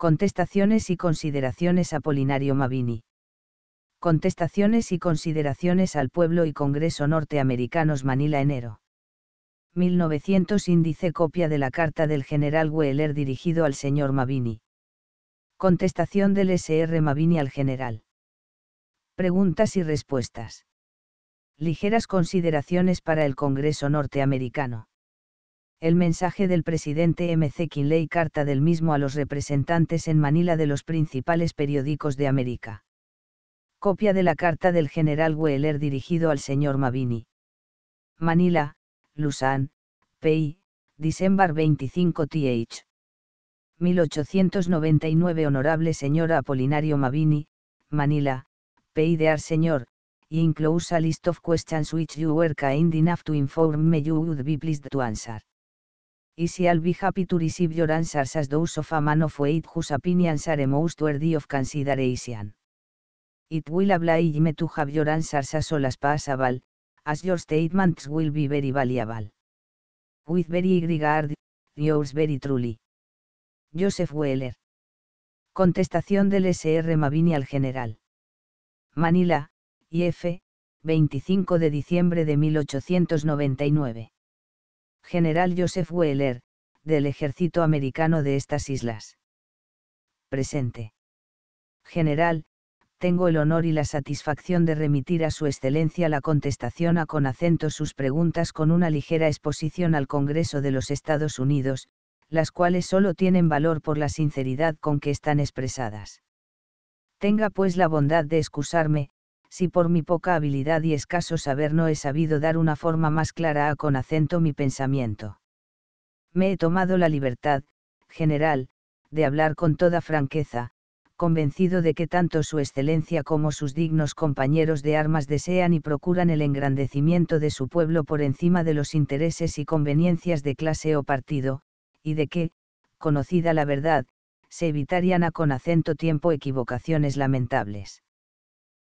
Contestaciones y consideraciones a Polinario Mavini. Contestaciones y consideraciones al pueblo y Congreso norteamericanos Manila enero. 1900 índice copia de la carta del general Weller dirigido al señor Mavini. Contestación del SR Mavini al general. Preguntas y respuestas. Ligeras consideraciones para el Congreso norteamericano el mensaje del presidente C. Kinley carta del mismo a los representantes en Manila de los principales periódicos de América. Copia de la carta del general Weller dirigido al señor Mavini. Manila, Luzán, P.I., December 25 th. 1899 Honorable señor Apolinario Mavini, Manila, P.I. de señor, list of questions which you were kind enough to inform me you would be pleased to answer. Y si al be happy to receive your answers as those of a man of weight whose opinions are most worthy of consideration. It will oblige me to have your answers as all as possible, as your statements will be very valuable. With very regard, yours very truly. Joseph Weller. Contestación del SR Mavini al general. Manila, IF, 25 de diciembre de 1899 general Joseph Weller, del ejército americano de estas islas. Presente. General, tengo el honor y la satisfacción de remitir a Su Excelencia la contestación a con acento sus preguntas con una ligera exposición al Congreso de los Estados Unidos, las cuales solo tienen valor por la sinceridad con que están expresadas. Tenga pues la bondad de excusarme, si por mi poca habilidad y escaso saber no he sabido dar una forma más clara a con acento mi pensamiento. Me he tomado la libertad, general, de hablar con toda franqueza, convencido de que tanto su excelencia como sus dignos compañeros de armas desean y procuran el engrandecimiento de su pueblo por encima de los intereses y conveniencias de clase o partido, y de que, conocida la verdad, se evitarían a con acento tiempo equivocaciones lamentables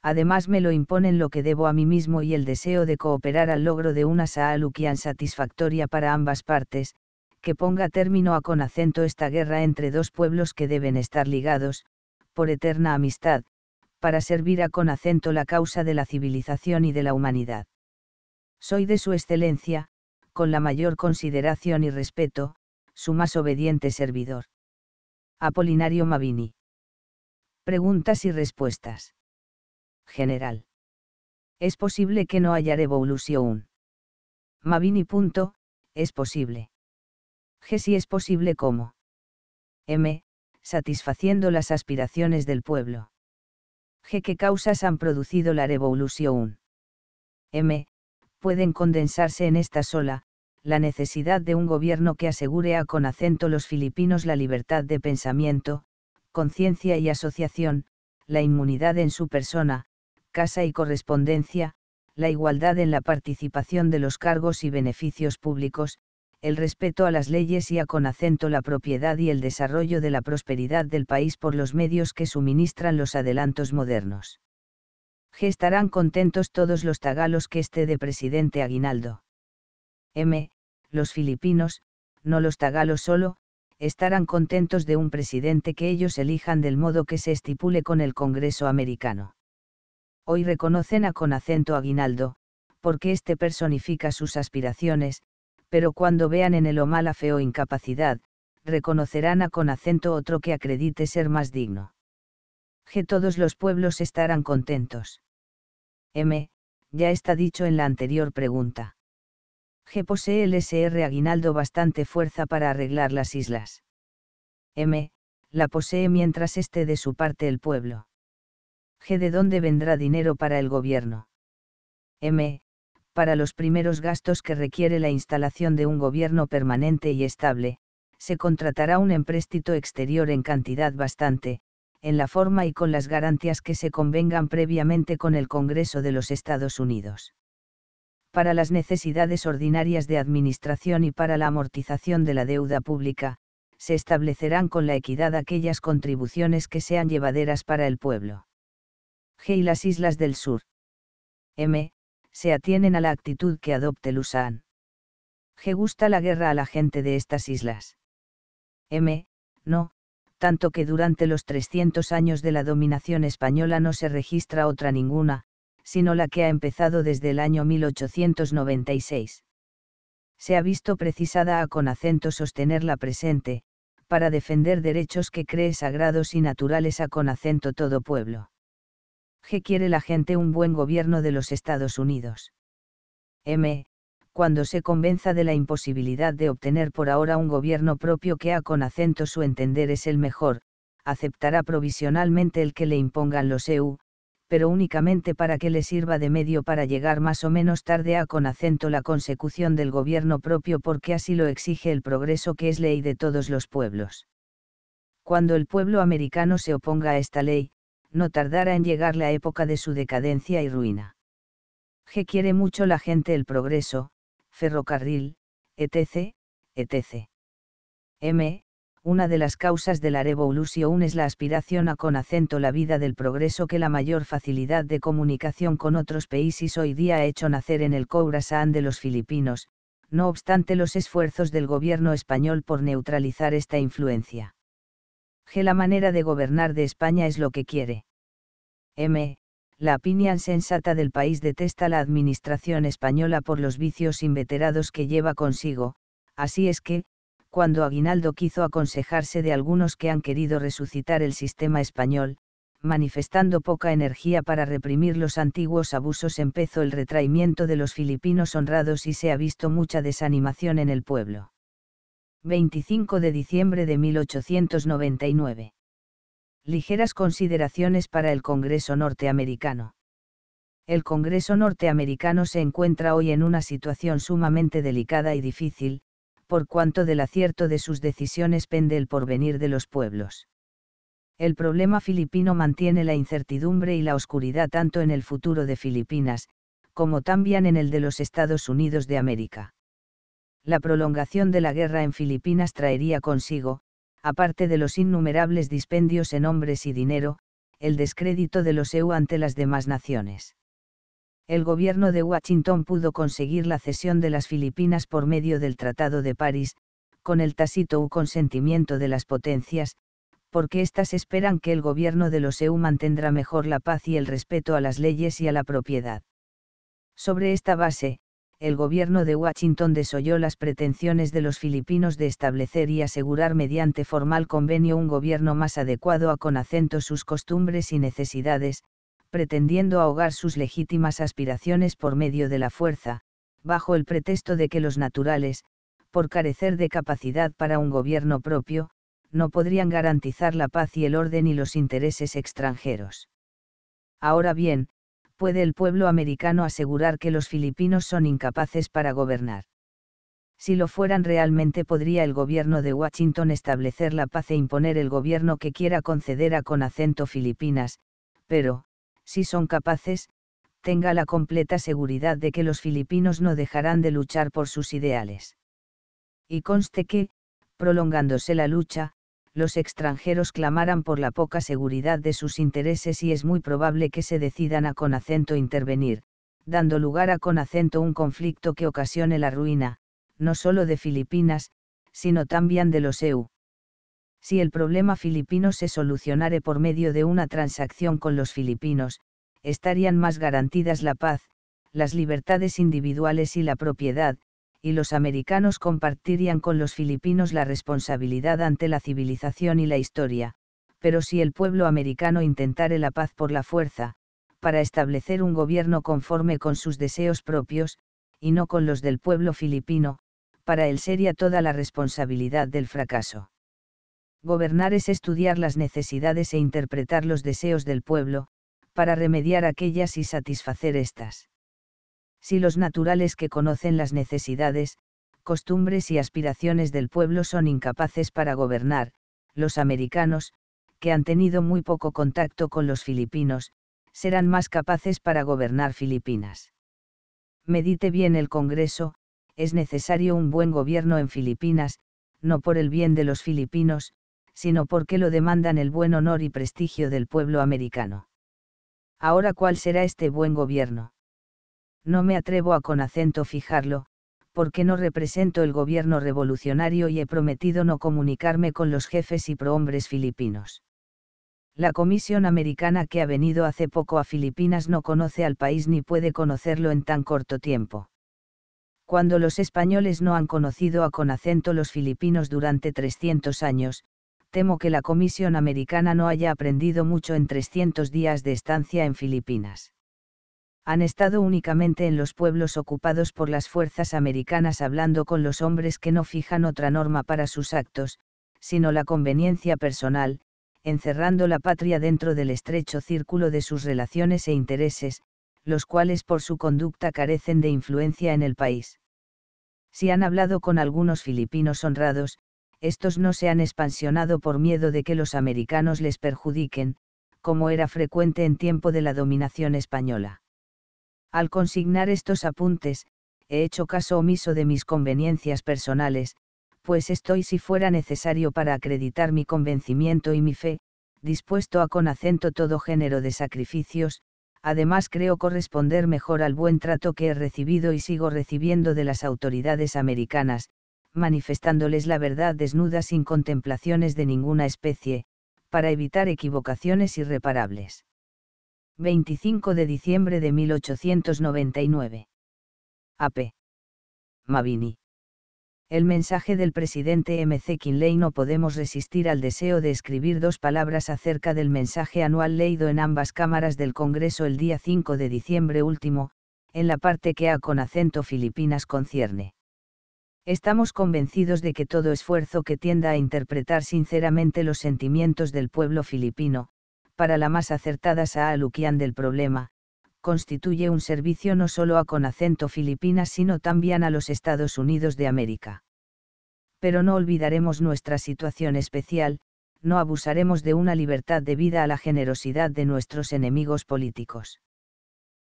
además me lo imponen lo que debo a mí mismo y el deseo de cooperar al logro de una Saalukian satisfactoria para ambas partes, que ponga término a con acento esta guerra entre dos pueblos que deben estar ligados, por eterna amistad, para servir a con acento la causa de la civilización y de la humanidad. Soy de su excelencia, con la mayor consideración y respeto, su más obediente servidor. Apolinario Mavini. Preguntas y respuestas general. Es posible que no haya revolución. Mavini. Punto, es posible. G. Si es posible ¿Cómo? M. Satisfaciendo las aspiraciones del pueblo. G. ¿Qué causas han producido la revolución? M. Pueden condensarse en esta sola, la necesidad de un gobierno que asegure a con acento los filipinos la libertad de pensamiento, conciencia y asociación, la inmunidad en su persona, casa y correspondencia, la igualdad en la participación de los cargos y beneficios públicos, el respeto a las leyes y a con acento la propiedad y el desarrollo de la prosperidad del país por los medios que suministran los adelantos modernos. G. estarán contentos todos los tagalos que esté de presidente Aguinaldo. M. Los filipinos, no los tagalos solo, estarán contentos de un presidente que ellos elijan del modo que se estipule con el Congreso americano hoy reconocen a con acento aguinaldo, porque éste personifica sus aspiraciones, pero cuando vean en el o mala fe o incapacidad, reconocerán a con acento otro que acredite ser más digno. G. todos los pueblos estarán contentos. M. Ya está dicho en la anterior pregunta. G. Posee el SR Aguinaldo bastante fuerza para arreglar las islas. M. La posee mientras esté de su parte el pueblo. G. De dónde vendrá dinero para el gobierno. M. Para los primeros gastos que requiere la instalación de un gobierno permanente y estable, se contratará un empréstito exterior en cantidad bastante, en la forma y con las garantías que se convengan previamente con el Congreso de los Estados Unidos. Para las necesidades ordinarias de administración y para la amortización de la deuda pública, se establecerán con la equidad aquellas contribuciones que sean llevaderas para el pueblo. G y las islas del sur. M. Se atienen a la actitud que adopte Lusán. G. Gusta la guerra a la gente de estas islas. M. No, tanto que durante los 300 años de la dominación española no se registra otra ninguna, sino la que ha empezado desde el año 1896. Se ha visto precisada a con acento sostener la presente, para defender derechos que cree sagrados y naturales a con acento todo pueblo. G. Quiere la gente un buen gobierno de los Estados Unidos. M. Cuando se convenza de la imposibilidad de obtener por ahora un gobierno propio que a con acento su entender es el mejor, aceptará provisionalmente el que le impongan los EU, pero únicamente para que le sirva de medio para llegar más o menos tarde a con acento la consecución del gobierno propio porque así lo exige el progreso que es ley de todos los pueblos. Cuando el pueblo americano se oponga a esta ley, no tardará en llegar la época de su decadencia y ruina. G quiere mucho la gente el progreso, ferrocarril, etc., etc. M. Una de las causas de la revolución es la aspiración a con acento la vida del progreso que la mayor facilidad de comunicación con otros países hoy día ha hecho nacer en el Khorasan de los filipinos, no obstante los esfuerzos del gobierno español por neutralizar esta influencia. La manera de gobernar de España es lo que quiere. M. La opinión sensata del país detesta la administración española por los vicios inveterados que lleva consigo, así es que, cuando Aguinaldo quiso aconsejarse de algunos que han querido resucitar el sistema español, manifestando poca energía para reprimir los antiguos abusos, empezó el retraimiento de los filipinos honrados y se ha visto mucha desanimación en el pueblo. 25 de diciembre de 1899. Ligeras consideraciones para el Congreso norteamericano. El Congreso norteamericano se encuentra hoy en una situación sumamente delicada y difícil, por cuanto del acierto de sus decisiones pende el porvenir de los pueblos. El problema filipino mantiene la incertidumbre y la oscuridad tanto en el futuro de Filipinas, como también en el de los Estados Unidos de América la prolongación de la guerra en Filipinas traería consigo, aparte de los innumerables dispendios en hombres y dinero, el descrédito de los EU ante las demás naciones. El gobierno de Washington pudo conseguir la cesión de las Filipinas por medio del Tratado de París, con el tácito u consentimiento de las potencias, porque éstas esperan que el gobierno de los EU mantendrá mejor la paz y el respeto a las leyes y a la propiedad. Sobre esta base, el gobierno de Washington desoyó las pretensiones de los filipinos de establecer y asegurar mediante formal convenio un gobierno más adecuado a con acento sus costumbres y necesidades, pretendiendo ahogar sus legítimas aspiraciones por medio de la fuerza, bajo el pretexto de que los naturales, por carecer de capacidad para un gobierno propio, no podrían garantizar la paz y el orden y los intereses extranjeros. Ahora bien, puede el pueblo americano asegurar que los filipinos son incapaces para gobernar. Si lo fueran realmente podría el gobierno de Washington establecer la paz e imponer el gobierno que quiera conceder a con acento Filipinas, pero, si son capaces, tenga la completa seguridad de que los filipinos no dejarán de luchar por sus ideales. Y conste que, prolongándose la lucha, los extranjeros clamaran por la poca seguridad de sus intereses y es muy probable que se decidan a con acento intervenir, dando lugar a con acento un conflicto que ocasione la ruina, no solo de Filipinas, sino también de los EU. Si el problema filipino se solucionare por medio de una transacción con los filipinos, estarían más garantidas la paz, las libertades individuales y la propiedad, y los americanos compartirían con los filipinos la responsabilidad ante la civilización y la historia, pero si el pueblo americano intentare la paz por la fuerza, para establecer un gobierno conforme con sus deseos propios, y no con los del pueblo filipino, para él sería toda la responsabilidad del fracaso. Gobernar es estudiar las necesidades e interpretar los deseos del pueblo, para remediar aquellas y satisfacer estas si los naturales que conocen las necesidades, costumbres y aspiraciones del pueblo son incapaces para gobernar, los americanos, que han tenido muy poco contacto con los filipinos, serán más capaces para gobernar Filipinas. Medite bien el Congreso, es necesario un buen gobierno en Filipinas, no por el bien de los filipinos, sino porque lo demandan el buen honor y prestigio del pueblo americano. Ahora, ¿cuál será este buen gobierno? no me atrevo a con acento fijarlo, porque no represento el gobierno revolucionario y he prometido no comunicarme con los jefes y prohombres filipinos. La comisión americana que ha venido hace poco a Filipinas no conoce al país ni puede conocerlo en tan corto tiempo. Cuando los españoles no han conocido a con acento los filipinos durante 300 años, temo que la comisión americana no haya aprendido mucho en 300 días de estancia en Filipinas han estado únicamente en los pueblos ocupados por las fuerzas americanas hablando con los hombres que no fijan otra norma para sus actos, sino la conveniencia personal, encerrando la patria dentro del estrecho círculo de sus relaciones e intereses, los cuales por su conducta carecen de influencia en el país. Si han hablado con algunos filipinos honrados, estos no se han expansionado por miedo de que los americanos les perjudiquen, como era frecuente en tiempo de la dominación española. Al consignar estos apuntes, he hecho caso omiso de mis conveniencias personales, pues estoy si fuera necesario para acreditar mi convencimiento y mi fe, dispuesto a con acento todo género de sacrificios, además creo corresponder mejor al buen trato que he recibido y sigo recibiendo de las autoridades americanas, manifestándoles la verdad desnuda sin contemplaciones de ninguna especie, para evitar equivocaciones irreparables. 25 de diciembre de 1899. AP. Mavini. El mensaje del presidente MC Kinley no podemos resistir al deseo de escribir dos palabras acerca del mensaje anual leído en ambas cámaras del Congreso el día 5 de diciembre último, en la parte que a con acento Filipinas concierne. Estamos convencidos de que todo esfuerzo que tienda a interpretar sinceramente los sentimientos del pueblo filipino, para la más acertada Saa Luquian del problema, constituye un servicio no solo a con acento Filipinas sino también a los Estados Unidos de América. Pero no olvidaremos nuestra situación especial, no abusaremos de una libertad debida a la generosidad de nuestros enemigos políticos.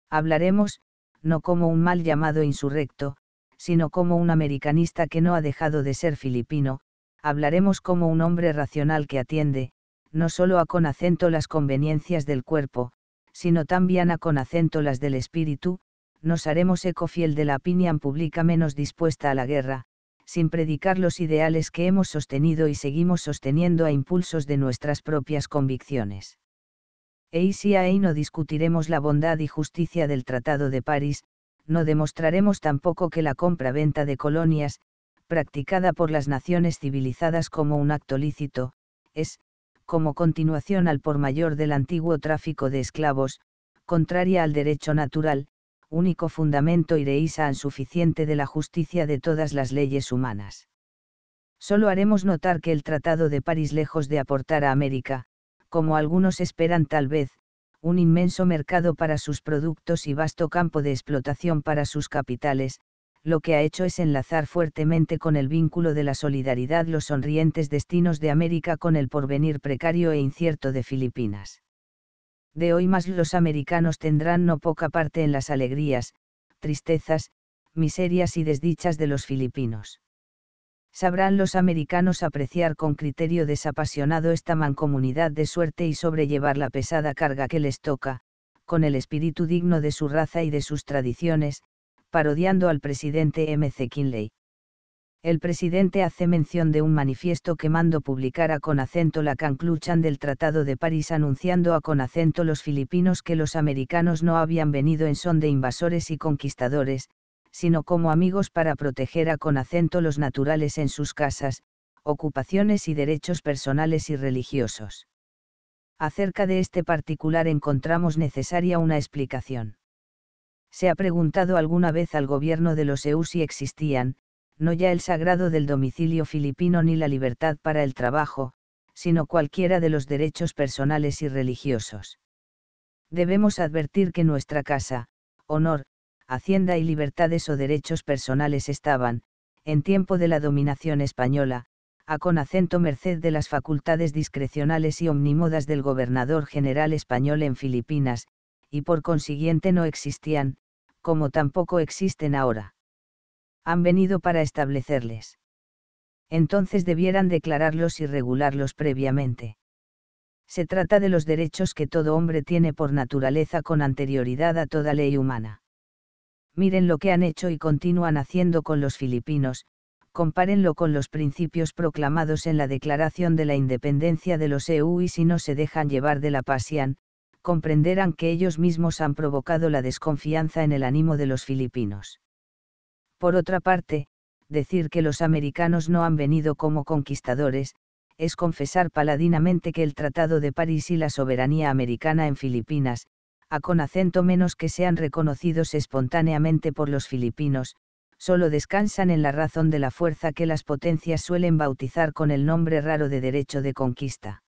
Hablaremos, no como un mal llamado insurrecto, sino como un americanista que no ha dejado de ser filipino, hablaremos como un hombre racional que atiende, no solo a con acento las conveniencias del cuerpo, sino también a con acento las del espíritu, nos haremos eco fiel de la opinión pública menos dispuesta a la guerra, sin predicar los ideales que hemos sostenido y seguimos sosteniendo a impulsos de nuestras propias convicciones. E si a no discutiremos la bondad y justicia del Tratado de París, no demostraremos tampoco que la compra-venta de colonias, practicada por las naciones civilizadas como un acto lícito, es, como continuación al por mayor del antiguo tráfico de esclavos, contraria al derecho natural, único fundamento y reisa suficiente de la justicia de todas las leyes humanas. Solo haremos notar que el Tratado de París, lejos de aportar a América, como algunos esperan tal vez, un inmenso mercado para sus productos y vasto campo de explotación para sus capitales, lo que ha hecho es enlazar fuertemente con el vínculo de la solidaridad los sonrientes destinos de América con el porvenir precario e incierto de Filipinas. De hoy más los americanos tendrán no poca parte en las alegrías, tristezas, miserias y desdichas de los filipinos. Sabrán los americanos apreciar con criterio desapasionado esta mancomunidad de suerte y sobrellevar la pesada carga que les toca, con el espíritu digno de su raza y de sus tradiciones, parodiando al presidente C. Kinley. El presidente hace mención de un manifiesto que mando a con acento la cancluchan del Tratado de París anunciando a con acento los filipinos que los americanos no habían venido en son de invasores y conquistadores, sino como amigos para proteger a con acento los naturales en sus casas, ocupaciones y derechos personales y religiosos. Acerca de este particular encontramos necesaria una explicación. ¿Se ha preguntado alguna vez al gobierno de los EU si existían, no ya el sagrado del domicilio filipino ni la libertad para el trabajo, sino cualquiera de los derechos personales y religiosos? Debemos advertir que nuestra casa, honor, hacienda y libertades o derechos personales estaban, en tiempo de la dominación española, a con acento merced de las facultades discrecionales y omnímodas del gobernador general español en Filipinas, y por consiguiente no existían, como tampoco existen ahora. Han venido para establecerles. Entonces debieran declararlos y regularlos previamente. Se trata de los derechos que todo hombre tiene por naturaleza con anterioridad a toda ley humana. Miren lo que han hecho y continúan haciendo con los filipinos, compárenlo con los principios proclamados en la Declaración de la Independencia de los EU y si no se dejan llevar de la pasión, comprenderán que ellos mismos han provocado la desconfianza en el ánimo de los filipinos. Por otra parte, decir que los americanos no han venido como conquistadores, es confesar paladinamente que el Tratado de París y la soberanía americana en Filipinas, a con acento menos que sean reconocidos espontáneamente por los filipinos, solo descansan en la razón de la fuerza que las potencias suelen bautizar con el nombre raro de derecho de conquista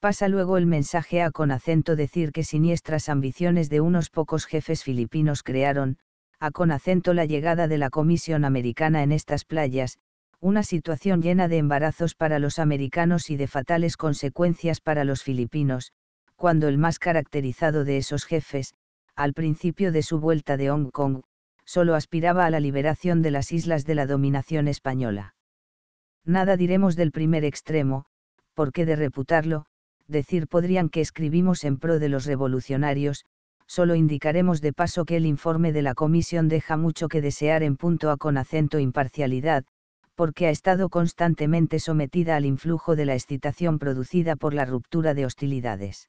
pasa luego el mensaje a con acento decir que siniestras ambiciones de unos pocos jefes filipinos crearon, a con acento la llegada de la Comisión Americana en estas playas, una situación llena de embarazos para los americanos y de fatales consecuencias para los filipinos, cuando el más caracterizado de esos jefes, al principio de su vuelta de Hong Kong, solo aspiraba a la liberación de las islas de la dominación española. Nada diremos del primer extremo, porque de reputarlo, decir podrían que escribimos en pro de los revolucionarios, solo indicaremos de paso que el informe de la comisión deja mucho que desear en punto a con acento imparcialidad, porque ha estado constantemente sometida al influjo de la excitación producida por la ruptura de hostilidades.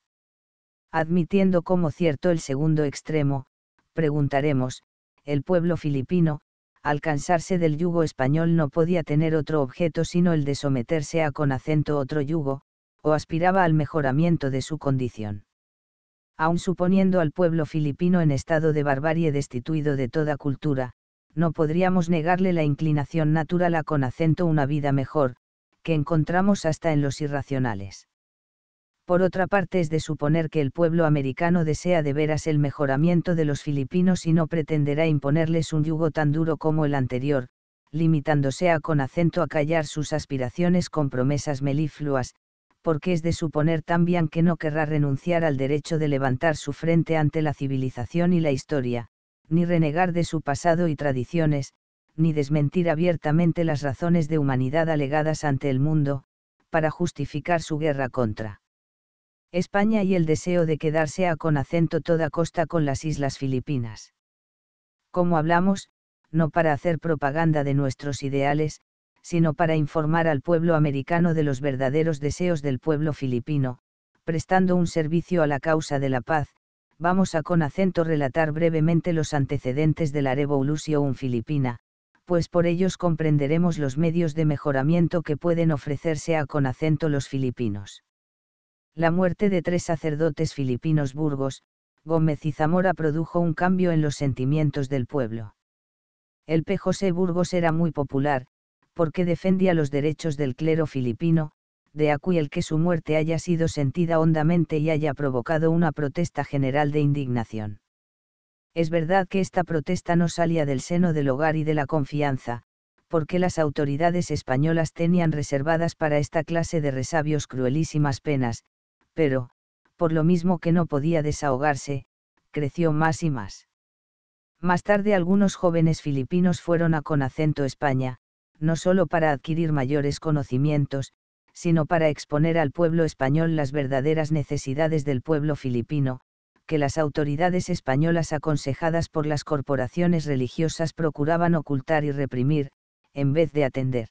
Admitiendo como cierto el segundo extremo, preguntaremos, el pueblo filipino, al cansarse del yugo español no podía tener otro objeto sino el de someterse a con acento otro yugo, o aspiraba al mejoramiento de su condición. Aun suponiendo al pueblo filipino en estado de barbarie destituido de toda cultura, no podríamos negarle la inclinación natural a con acento una vida mejor, que encontramos hasta en los irracionales. Por otra parte es de suponer que el pueblo americano desea de veras el mejoramiento de los filipinos y no pretenderá imponerles un yugo tan duro como el anterior, limitándose a con acento a callar sus aspiraciones con promesas melifluas, porque es de suponer también que no querrá renunciar al derecho de levantar su frente ante la civilización y la historia, ni renegar de su pasado y tradiciones, ni desmentir abiertamente las razones de humanidad alegadas ante el mundo, para justificar su guerra contra España y el deseo de quedarse a con acento toda costa con las Islas Filipinas. Como hablamos, no para hacer propaganda de nuestros ideales, sino para informar al pueblo americano de los verdaderos deseos del pueblo filipino, prestando un servicio a la causa de la paz, vamos a con acento relatar brevemente los antecedentes de la Revolución Filipina, pues por ellos comprenderemos los medios de mejoramiento que pueden ofrecerse a con acento los filipinos. La muerte de tres sacerdotes filipinos Burgos, Gómez y Zamora produjo un cambio en los sentimientos del pueblo. El P. José Burgos era muy popular, porque defendía los derechos del clero filipino, de acu el que su muerte haya sido sentida hondamente y haya provocado una protesta general de indignación. Es verdad que esta protesta no salía del seno del hogar y de la confianza, porque las autoridades españolas tenían reservadas para esta clase de resabios cruelísimas penas, pero, por lo mismo que no podía desahogarse, creció más y más. Más tarde algunos jóvenes filipinos fueron a con acento España, no solo para adquirir mayores conocimientos, sino para exponer al pueblo español las verdaderas necesidades del pueblo filipino, que las autoridades españolas aconsejadas por las corporaciones religiosas procuraban ocultar y reprimir, en vez de atender.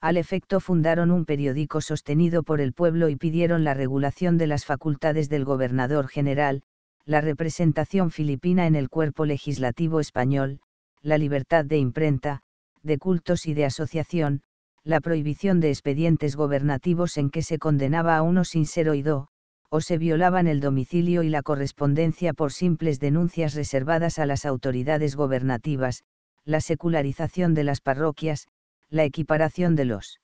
Al efecto fundaron un periódico sostenido por el pueblo y pidieron la regulación de las facultades del gobernador general, la representación filipina en el cuerpo legislativo español, la libertad de imprenta, de cultos y de asociación, la prohibición de expedientes gobernativos en que se condenaba a uno sin ser oído, o se violaban el domicilio y la correspondencia por simples denuncias reservadas a las autoridades gobernativas, la secularización de las parroquias, la equiparación de los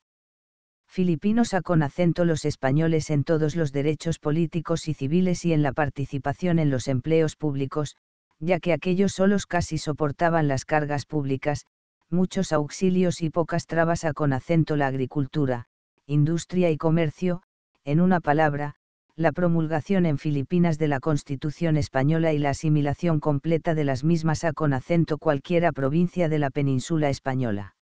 filipinos a con acento los españoles en todos los derechos políticos y civiles y en la participación en los empleos públicos, ya que aquellos solos casi soportaban las cargas públicas, muchos auxilios y pocas trabas a con acento la agricultura, industria y comercio, en una palabra, la promulgación en Filipinas de la Constitución española y la asimilación completa de las mismas a con acento cualquiera provincia de la península española.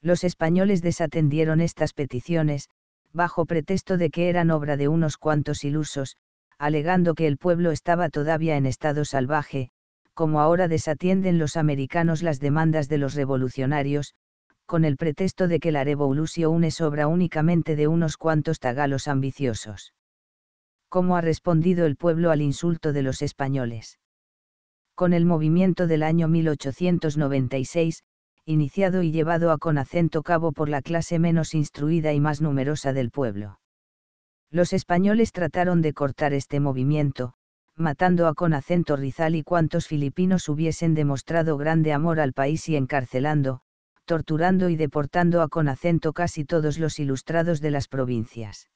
Los españoles desatendieron estas peticiones, bajo pretexto de que eran obra de unos cuantos ilusos, alegando que el pueblo estaba todavía en estado salvaje, como ahora desatienden los americanos las demandas de los revolucionarios, con el pretexto de que la revolución es obra únicamente de unos cuantos tagalos ambiciosos. ¿Cómo ha respondido el pueblo al insulto de los españoles? Con el movimiento del año 1896, iniciado y llevado a con acento cabo por la clase menos instruida y más numerosa del pueblo. Los españoles trataron de cortar este movimiento, matando a con acento rizal y cuantos filipinos hubiesen demostrado grande amor al país y encarcelando, torturando y deportando a con acento casi todos los ilustrados de las provincias.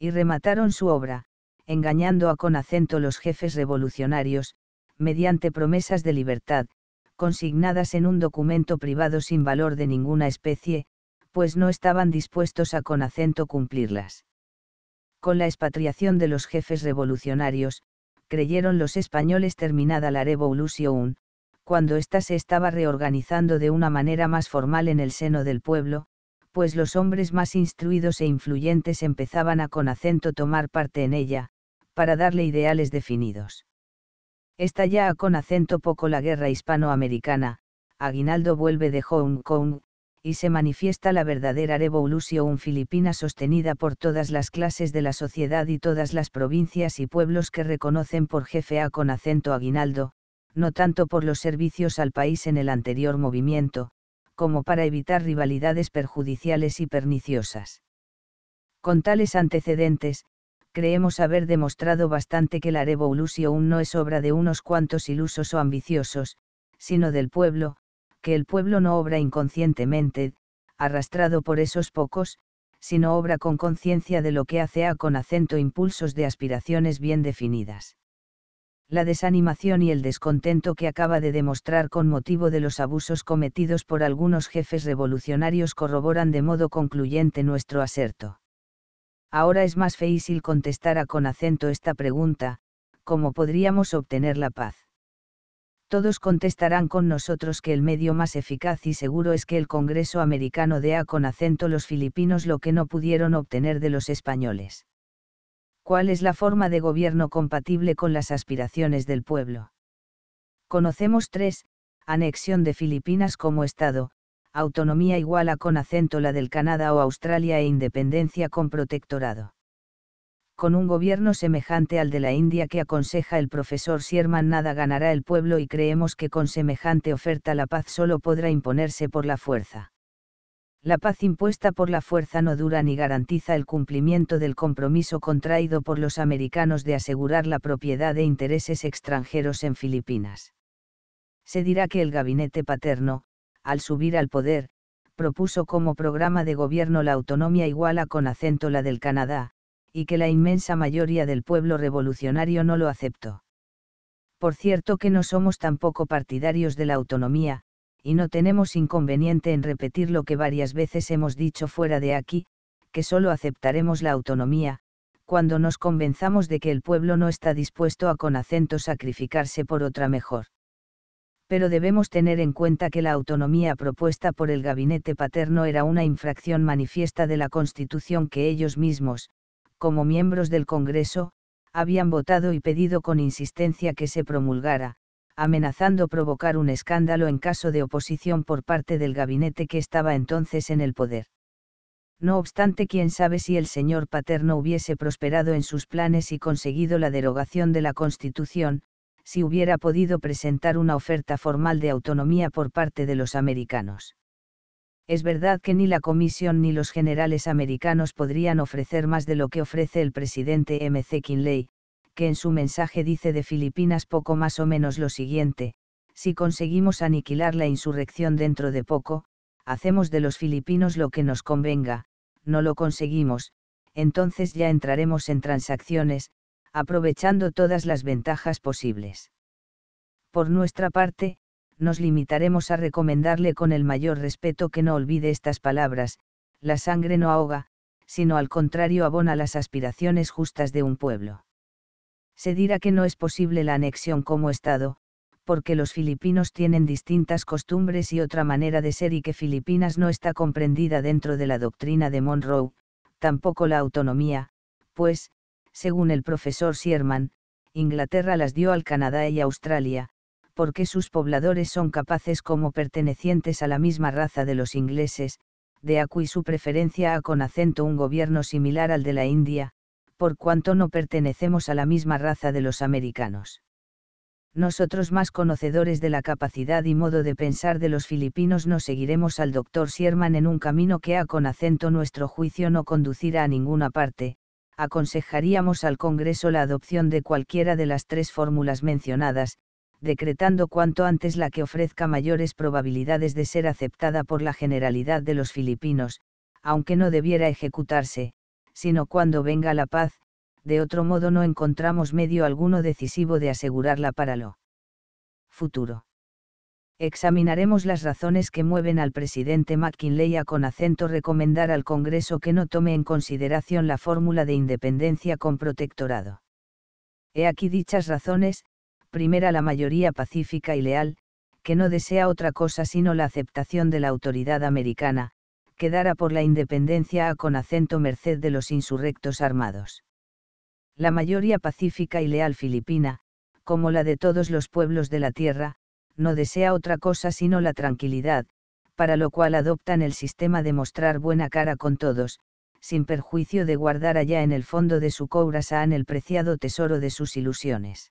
Y remataron su obra, engañando a con acento los jefes revolucionarios, mediante promesas de libertad, consignadas en un documento privado sin valor de ninguna especie, pues no estaban dispuestos a con acento cumplirlas. Con la expatriación de los jefes revolucionarios, creyeron los españoles terminada la revolución, cuando ésta se estaba reorganizando de una manera más formal en el seno del pueblo, pues los hombres más instruidos e influyentes empezaban a con acento tomar parte en ella, para darle ideales definidos. Estalla a con acento poco la guerra hispanoamericana, Aguinaldo vuelve de Hong Kong, y se manifiesta la verdadera revolución filipina sostenida por todas las clases de la sociedad y todas las provincias y pueblos que reconocen por jefe A con acento aguinaldo, no tanto por los servicios al país en el anterior movimiento, como para evitar rivalidades perjudiciales y perniciosas. Con tales antecedentes, creemos haber demostrado bastante que la revolución no es obra de unos cuantos ilusos o ambiciosos, sino del pueblo, el pueblo no obra inconscientemente, arrastrado por esos pocos, sino obra con conciencia de lo que hace a con acento impulsos de aspiraciones bien definidas. La desanimación y el descontento que acaba de demostrar con motivo de los abusos cometidos por algunos jefes revolucionarios corroboran de modo concluyente nuestro aserto. Ahora es más fácil contestar a con acento esta pregunta, ¿cómo podríamos obtener la paz? todos contestarán con nosotros que el medio más eficaz y seguro es que el Congreso americano dea con acento los filipinos lo que no pudieron obtener de los españoles. ¿Cuál es la forma de gobierno compatible con las aspiraciones del pueblo? Conocemos tres, anexión de Filipinas como Estado, autonomía igual a con acento la del Canadá o Australia e independencia con protectorado con un gobierno semejante al de la India que aconseja el profesor Sierman nada ganará el pueblo y creemos que con semejante oferta la paz solo podrá imponerse por la fuerza. La paz impuesta por la fuerza no dura ni garantiza el cumplimiento del compromiso contraído por los americanos de asegurar la propiedad de intereses extranjeros en Filipinas. Se dirá que el gabinete paterno, al subir al poder, propuso como programa de gobierno la autonomía iguala con acento la del Canadá, y que la inmensa mayoría del pueblo revolucionario no lo aceptó. Por cierto que no somos tampoco partidarios de la autonomía, y no tenemos inconveniente en repetir lo que varias veces hemos dicho fuera de aquí, que solo aceptaremos la autonomía, cuando nos convenzamos de que el pueblo no está dispuesto a con acento sacrificarse por otra mejor. Pero debemos tener en cuenta que la autonomía propuesta por el gabinete paterno era una infracción manifiesta de la Constitución que ellos mismos, como miembros del Congreso, habían votado y pedido con insistencia que se promulgara, amenazando provocar un escándalo en caso de oposición por parte del gabinete que estaba entonces en el poder. No obstante, quién sabe si el señor Paterno hubiese prosperado en sus planes y conseguido la derogación de la Constitución, si hubiera podido presentar una oferta formal de autonomía por parte de los americanos. Es verdad que ni la Comisión ni los generales americanos podrían ofrecer más de lo que ofrece el presidente M.C. Kinley, que en su mensaje dice de Filipinas poco más o menos lo siguiente, si conseguimos aniquilar la insurrección dentro de poco, hacemos de los filipinos lo que nos convenga, no lo conseguimos, entonces ya entraremos en transacciones, aprovechando todas las ventajas posibles. Por nuestra parte, nos limitaremos a recomendarle con el mayor respeto que no olvide estas palabras, la sangre no ahoga, sino al contrario abona las aspiraciones justas de un pueblo. Se dirá que no es posible la anexión como Estado, porque los filipinos tienen distintas costumbres y otra manera de ser y que Filipinas no está comprendida dentro de la doctrina de Monroe, tampoco la autonomía, pues, según el profesor Sierman, Inglaterra las dio al Canadá y Australia, porque sus pobladores son capaces como pertenecientes a la misma raza de los ingleses, de y su preferencia a con acento un gobierno similar al de la India, por cuanto no pertenecemos a la misma raza de los americanos. Nosotros más conocedores de la capacidad y modo de pensar de los filipinos no seguiremos al doctor Sierman en un camino que a con acento nuestro juicio no conducirá a ninguna parte, aconsejaríamos al Congreso la adopción de cualquiera de las tres fórmulas mencionadas, decretando cuanto antes la que ofrezca mayores probabilidades de ser aceptada por la generalidad de los filipinos, aunque no debiera ejecutarse, sino cuando venga la paz, de otro modo no encontramos medio alguno decisivo de asegurarla para lo futuro. Examinaremos las razones que mueven al presidente McKinley a con acento recomendar al Congreso que no tome en consideración la fórmula de independencia con protectorado. He aquí dichas razones, primera la mayoría pacífica y leal, que no desea otra cosa sino la aceptación de la autoridad americana, que por la independencia a con acento merced de los insurrectos armados. La mayoría pacífica y leal filipina, como la de todos los pueblos de la tierra, no desea otra cosa sino la tranquilidad, para lo cual adoptan el sistema de mostrar buena cara con todos, sin perjuicio de guardar allá en el fondo de su saan el preciado tesoro de sus ilusiones.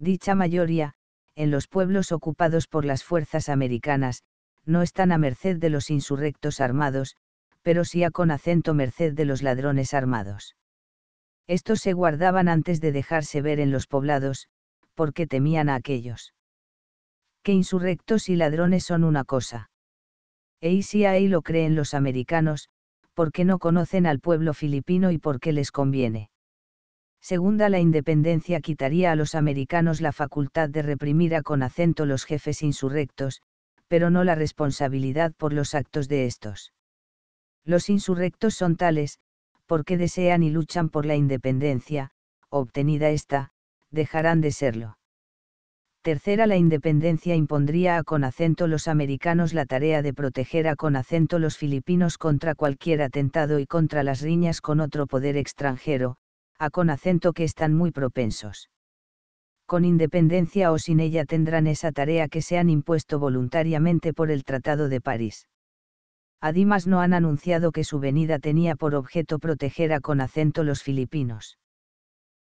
Dicha mayoría, en los pueblos ocupados por las fuerzas americanas, no están a merced de los insurrectos armados, pero sí a con acento merced de los ladrones armados. Estos se guardaban antes de dejarse ver en los poblados, porque temían a aquellos. Que insurrectos y ladrones son una cosa. E si ahí lo creen los americanos, porque no conocen al pueblo filipino y porque les conviene. Segunda, la independencia quitaría a los americanos la facultad de reprimir a con acento los jefes insurrectos, pero no la responsabilidad por los actos de estos. Los insurrectos son tales, porque desean y luchan por la independencia, obtenida ésta, dejarán de serlo. Tercera, la independencia impondría a con acento los americanos la tarea de proteger a con acento los filipinos contra cualquier atentado y contra las riñas con otro poder extranjero, a con acento que están muy propensos. Con independencia o sin ella tendrán esa tarea que se han impuesto voluntariamente por el Tratado de París. Además no han anunciado que su venida tenía por objeto proteger a con acento los filipinos.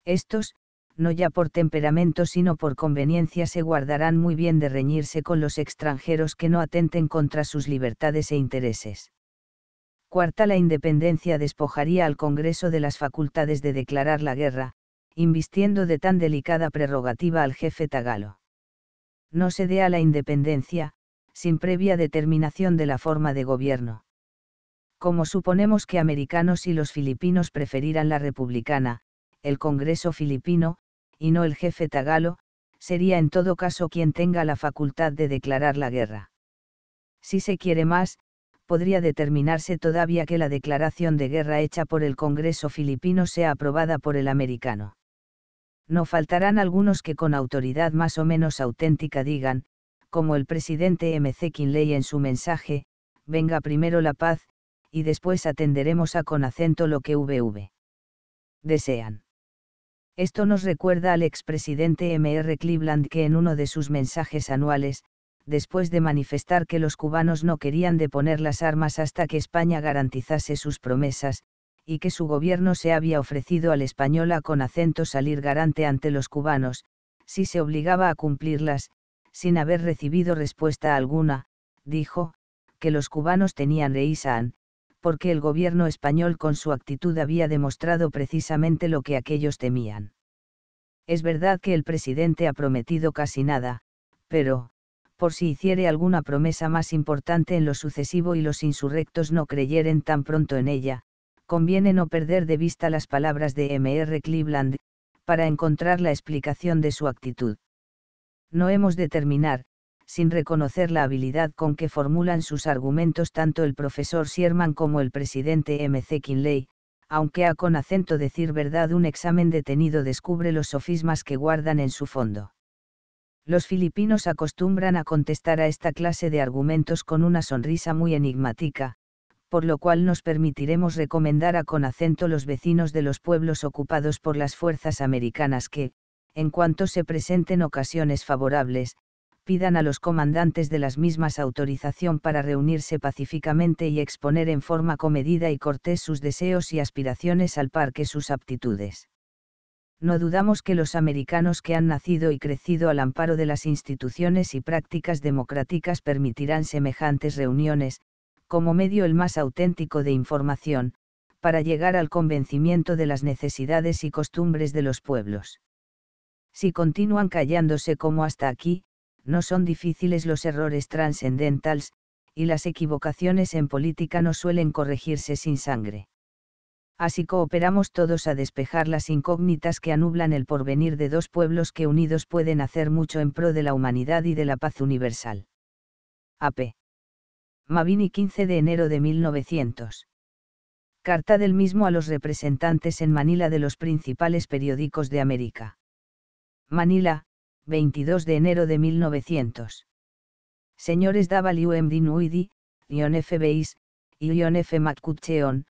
Estos, no ya por temperamento sino por conveniencia se guardarán muy bien de reñirse con los extranjeros que no atenten contra sus libertades e intereses. Cuarta, la independencia despojaría al Congreso de las facultades de declarar la guerra, invistiendo de tan delicada prerrogativa al jefe tagalo. No se dé a la independencia, sin previa determinación de la forma de gobierno. Como suponemos que americanos y los filipinos preferirán la republicana, el Congreso filipino, y no el jefe tagalo, sería en todo caso quien tenga la facultad de declarar la guerra. Si se quiere más, podría determinarse todavía que la declaración de guerra hecha por el Congreso filipino sea aprobada por el americano. No faltarán algunos que con autoridad más o menos auténtica digan, como el presidente M.C. Kinley en su mensaje, venga primero la paz, y después atenderemos a con acento lo que VV desean. Esto nos recuerda al expresidente M.R. Cleveland que en uno de sus mensajes anuales, después de manifestar que los cubanos no querían deponer las armas hasta que España garantizase sus promesas, y que su gobierno se había ofrecido al española con acento salir garante ante los cubanos, si se obligaba a cumplirlas, sin haber recibido respuesta alguna, dijo, que los cubanos tenían reísan, porque el gobierno español con su actitud había demostrado precisamente lo que aquellos temían. Es verdad que el presidente ha prometido casi nada, pero, por si hiciere alguna promesa más importante en lo sucesivo y los insurrectos no creyeren tan pronto en ella, conviene no perder de vista las palabras de R. Cleveland, para encontrar la explicación de su actitud. No hemos de terminar, sin reconocer la habilidad con que formulan sus argumentos tanto el profesor Sierman como el presidente C. Kinley, aunque a con acento decir verdad un examen detenido descubre los sofismas que guardan en su fondo. Los filipinos acostumbran a contestar a esta clase de argumentos con una sonrisa muy enigmática, por lo cual nos permitiremos recomendar a con acento los vecinos de los pueblos ocupados por las fuerzas americanas que, en cuanto se presenten ocasiones favorables, pidan a los comandantes de las mismas autorización para reunirse pacíficamente y exponer en forma comedida y cortés sus deseos y aspiraciones al par que sus aptitudes no dudamos que los americanos que han nacido y crecido al amparo de las instituciones y prácticas democráticas permitirán semejantes reuniones, como medio el más auténtico de información, para llegar al convencimiento de las necesidades y costumbres de los pueblos. Si continúan callándose como hasta aquí, no son difíciles los errores transcendentals, y las equivocaciones en política no suelen corregirse sin sangre así cooperamos todos a despejar las incógnitas que anublan el porvenir de dos pueblos que unidos pueden hacer mucho en pro de la humanidad y de la paz universal. AP. Mavini 15 de enero de 1900. Carta del mismo a los representantes en Manila de los principales periódicos de América. Manila, 22 de enero de 1900. Señores M. Dinuidi, Ion F. Beis, Ion F. Matkutcheon,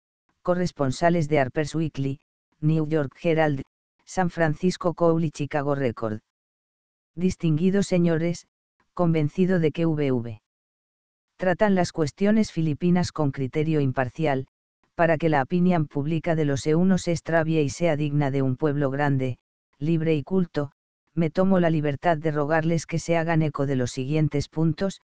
corresponsales de Harper's Weekly, New York Herald, San Francisco Call y Chicago Record. Distinguidos señores, convencido de que VV tratan las cuestiones filipinas con criterio imparcial, para que la opinión pública de los eunos se extravie y sea digna de un pueblo grande, libre y culto, me tomo la libertad de rogarles que se hagan eco de los siguientes puntos,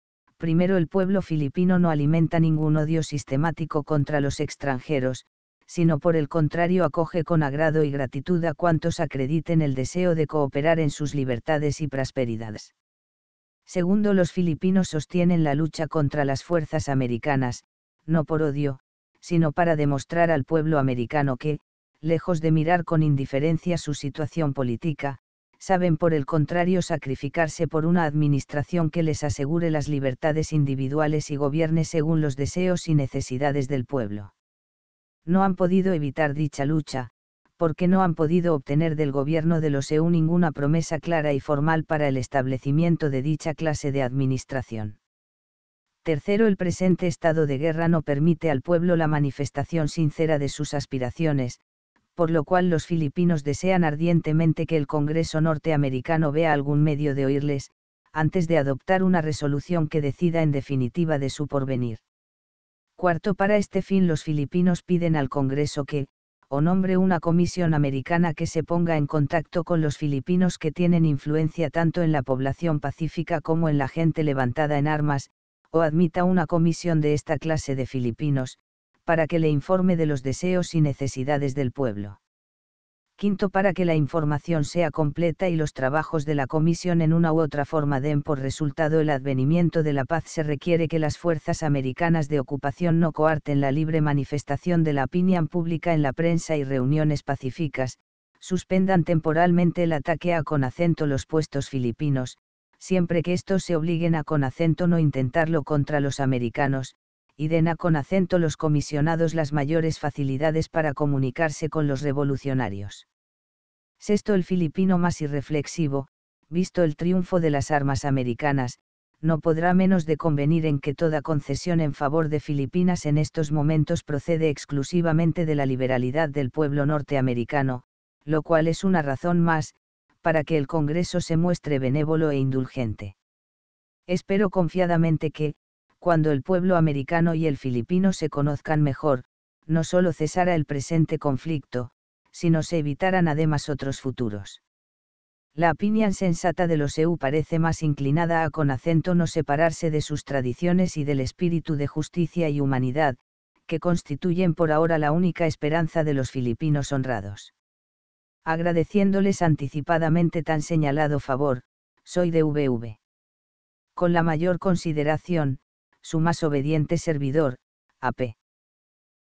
Primero el pueblo filipino no alimenta ningún odio sistemático contra los extranjeros, sino por el contrario acoge con agrado y gratitud a cuantos acrediten el deseo de cooperar en sus libertades y prosperidades. Segundo, los filipinos sostienen la lucha contra las fuerzas americanas, no por odio, sino para demostrar al pueblo americano que, lejos de mirar con indiferencia su situación política, saben por el contrario sacrificarse por una administración que les asegure las libertades individuales y gobierne según los deseos y necesidades del pueblo. No han podido evitar dicha lucha, porque no han podido obtener del gobierno de los EU ninguna promesa clara y formal para el establecimiento de dicha clase de administración. Tercero, el presente estado de guerra no permite al pueblo la manifestación sincera de sus aspiraciones, por lo cual los filipinos desean ardientemente que el Congreso norteamericano vea algún medio de oírles, antes de adoptar una resolución que decida en definitiva de su porvenir. Cuarto, para este fin los filipinos piden al Congreso que, o nombre una comisión americana que se ponga en contacto con los filipinos que tienen influencia tanto en la población pacífica como en la gente levantada en armas, o admita una comisión de esta clase de filipinos, para que le informe de los deseos y necesidades del pueblo. Quinto, para que la información sea completa y los trabajos de la comisión en una u otra forma den por resultado el advenimiento de la paz, se requiere que las fuerzas americanas de ocupación no coarten la libre manifestación de la opinión pública en la prensa y reuniones pacíficas, suspendan temporalmente el ataque a con acento los puestos filipinos, siempre que estos se obliguen a con acento no intentarlo contra los americanos, y dena con acento los comisionados las mayores facilidades para comunicarse con los revolucionarios. Sexto el filipino más irreflexivo, visto el triunfo de las armas americanas, no podrá menos de convenir en que toda concesión en favor de Filipinas en estos momentos procede exclusivamente de la liberalidad del pueblo norteamericano, lo cual es una razón más, para que el Congreso se muestre benévolo e indulgente. Espero confiadamente que, cuando el pueblo americano y el filipino se conozcan mejor, no solo cesara el presente conflicto, sino se evitarán además otros futuros. La opinión sensata de los EU parece más inclinada a con acento no separarse de sus tradiciones y del espíritu de justicia y humanidad, que constituyen por ahora la única esperanza de los filipinos honrados. Agradeciéndoles anticipadamente tan señalado favor, soy de VV. Con la mayor consideración, su más obediente servidor, AP.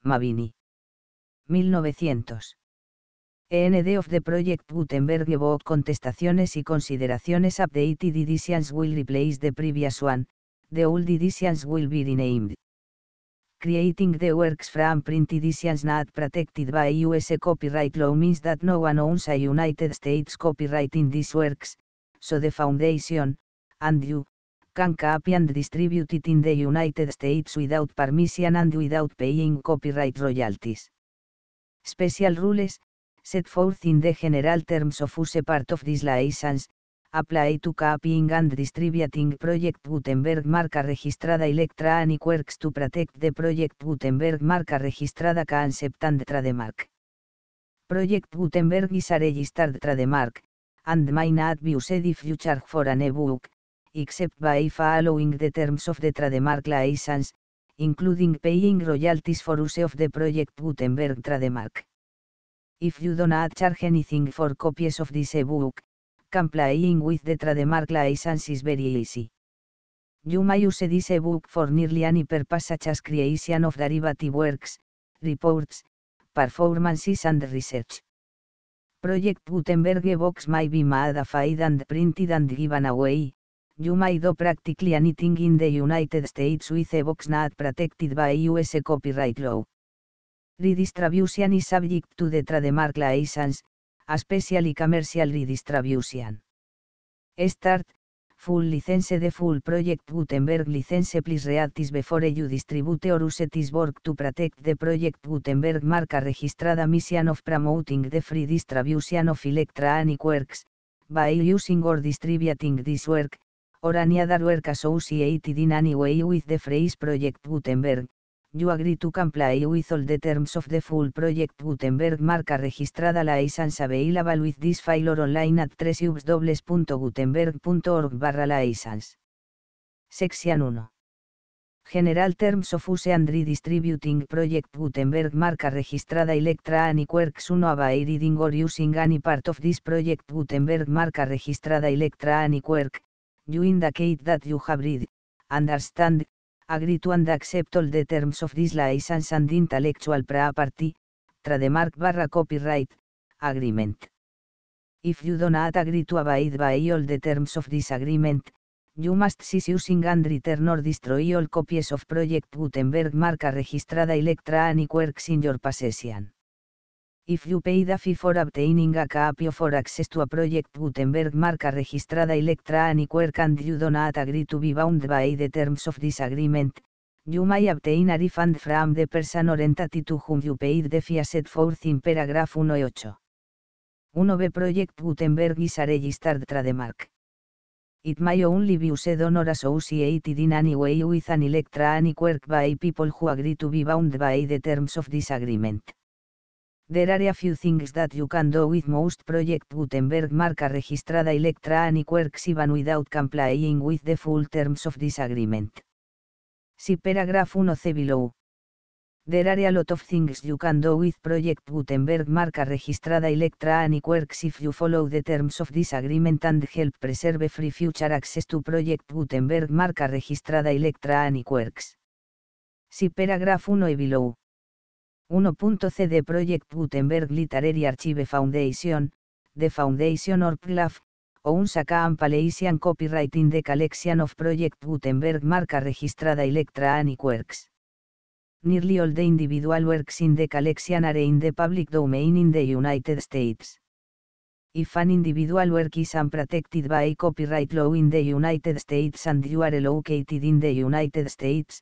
Mavini. 1900. END of the Project Gutenberg llevó contestaciones y consideraciones updated editions will replace the previous one, the old editions will be renamed. Creating the works from print editions not protected by US copyright law means that no one owns a United States copyright in these works, so the foundation, and you, can copy and distribute it in the United States without permission and without paying copyright royalties. Special rules, set forth in the general terms of use part of this license, apply to copying and distributing Project Gutenberg marca registrada Electra and Works to protect the Project Gutenberg marca registrada concept and trademark. Project Gutenberg is a registered trademark, and may not be used if you charge for an ebook, except by following the terms of the trademark license, including paying royalties for use of the Project Gutenberg trademark. If you do not charge anything for copies of this ebook, complying with the trademark license is very easy. You may use this ebook for nearly any purpose such as creation of derivative works, reports, performances and research. Project Gutenberg ebooks may be modified and printed and given away, you may do practically anything in the United States with a box not protected by US copyright law. Redistribution is subject to the trademark license, especially commercial redistribution. Start, full license the full project Gutenberg license please read this before you distribute or use this work to protect the project Gutenberg marca registrada mission of promoting the free distribution of electronic works, by using or distributing this work, Orania any other work associated in any way with the phrase Project Gutenberg, you agree to comply with all the terms of the full Project Gutenberg marca registrada license available with this file or online at www.gutenberg.org barra license. Sección 1. General Terms of Use and Redistributing Project Gutenberg marca registrada Electra any quirks 1 by reading or using any part of this project Gutenberg marca registrada Electra any quirk, you indicate that you have read, understand, agree to and accept all the terms of this license and intellectual property, trademark barra copyright, agreement. If you do not agree to abide by all the terms of this agreement, you must cease using and return or destroy all copies of Project Gutenberg marca registrada Electra any works in your possession. If you paid a fee for obtaining a copy for access to a Project Gutenberg marca registrada Electra anywhere and you do agree to be bound by the terms of this agreement, you may obtain a refund from the person or entity to whom you paid the fee set forth in paragraph 1.8. 1b Project Gutenberg is a registered trademark. It may only be used or associated in any way with an Electra aniquirk by people who agree to be bound by the terms of this agreement. There are a few things that you can do with most project Gutenberg marca registrada Electra and Quirks even without complying with the full terms of this agreement. Si paragraph 1c below. There are a lot of things you can do with Project Gutenberg marca registrada Electra and if you follow the terms of this agreement and help preserve free future access to Project Gutenberg marca registrada Electra and Quirks. Si paragraph 1 e below de Project Gutenberg Literary Archive Foundation, The Foundation or PLAF, o un Paleisian Copyright in the Collection of Project Gutenberg marca registrada Electra Works. Nearly all the individual works in the collection are in the public domain in the United States. If an individual work is unprotected by copyright law in the United States and you are located in the United States,